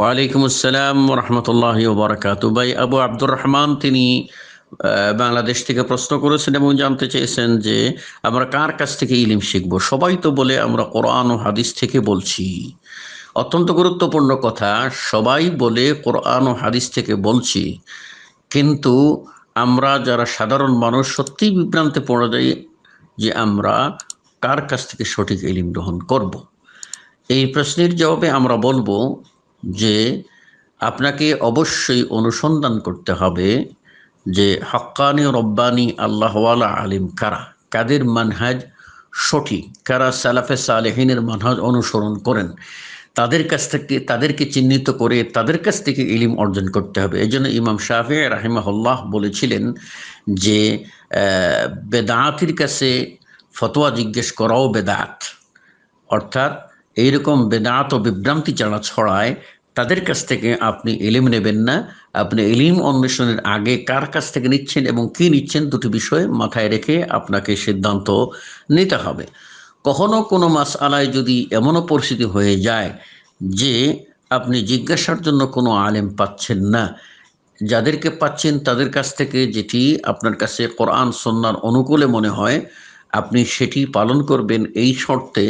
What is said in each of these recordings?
ওয়ালাইকুম আসসালাম রহমতুল্লাহ বরাকাত ভাই আবু আব্দুর রহমান তিনি বাংলাদেশ থেকে প্রশ্ন করেছেন এবং জানতে চেয়েছেন যে আমরা কার কাছ থেকে ইলিম শিখব সবাই তো বলে আমরা কোরআন ও হাদিস থেকে বলছি অত্যন্ত গুরুত্বপূর্ণ কথা সবাই বলে কোরআন ও হাদিস থেকে বলছি কিন্তু আমরা যারা সাধারণ মানুষ সত্যিই বিভ্রান্তে পড়ে যাই যে আমরা কার কাছ থেকে সঠিক ইলিম গ্রহণ করব। এই প্রশ্নের জবাবে আমরা বলবো যে আপনাকে অবশ্যই অনুসন্ধান করতে হবে যে হক্কানি রব্বানি আল্লাহওয়ালা আলিম কারা কাদের মানহাজ সঠিক কারা সালাফে সালেহিনের মানহাজ অনুসরণ করেন তাদের কাছ থেকে তাদেরকে চিহ্নিত করে তাদের কাছ থেকে ইলিম অর্জন করতে হবে এই জন্য ইমাম শাহে রাহিমাহুল্লাহ বলেছিলেন যে বেদাঁতির কাছে ফতোয়া জিজ্ঞেস করাও বেদাত অর্থাৎ এইরকম বেদাত ও বিভ্রান্তি যারা ছড়ায় তাদের কাছ থেকে আপনি এলিম নেবেন না আপনি এলিম অন্বেষণের আগে কার কাছ থেকে নিচ্ছেন এবং কি নিচ্ছেন দুটি বিষয় মাথায় রেখে আপনাকে সিদ্ধান্ত নিতে হবে কখনো কোনো মাস আলায় যদি এমনও পরিস্থিতি হয়ে যায় যে আপনি জিজ্ঞাসার জন্য কোনো আলেম পাচ্ছেন না যাদেরকে পাচ্ছেন তাদের কাছ থেকে যেটি আপনার কাছে কোরআন সন্ন্যার অনুকূলে মনে হয় আপনি সেটি পালন করবেন এই শর্তে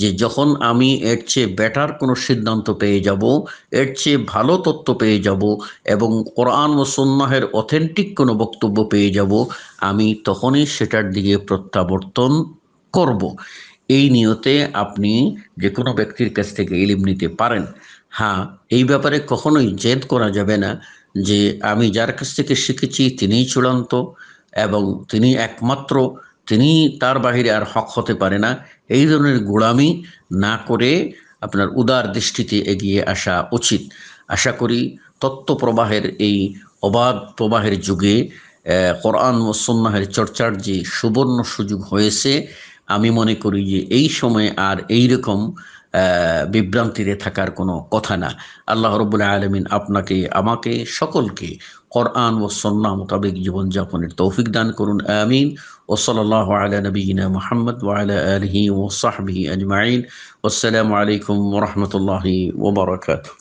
যে যখন আমি এর চেয়ে বেটার কোনো সিদ্ধান্ত পেয়ে যাব এর চেয়ে ভালো তথ্য পেয়ে যাব এবং কোরআন ও সন্ন্যাহের অথেন্টিক কোনো বক্তব্য পেয়ে যাব আমি তখনই সেটার দিকে প্রত্যাবর্তন করব। এই নিয়তে আপনি যে কোনো ব্যক্তির কাছ থেকে ইলিম নিতে পারেন হ্যাঁ এই ব্যাপারে কখনোই জেদ করা যাবে না যে আমি যার কাছ থেকে শিখেছি তিনিই চূড়ান্ত এবং তিনি একমাত্র তিনি তার বাহিরে আর হক হতে পারে না এই ধরনের গোড়ামি না করে আপনার উদার দৃষ্টিতে এগিয়ে আসা উচিত আশা করি তত্ত্ব প্রবাহের এই অবাধ প্রবাহের যুগে কোরআন ও সন্ন্যাহের চর্চার যে সুবর্ণ সুযোগ হয়েছে আমি মনে করি যে এই সময়ে আর এই রকম বিভ্রান্তিতে থাকার কোনো কথা না আল্লাহ রবুল্লাহ আলমিন আপনাকে আমাকে সকলকে কোরআন ও সন্না মোতাবেক জীবনযাপনের তৌফিক দান করুন আমিন ও সাল্লাহ আলা নবীন মোহাম্মদ ওয়ালা আলহি ও সাহাবি আজমাইন আসসালামু আলাইকুম রহমতুল্লাহি ওবরাকাতু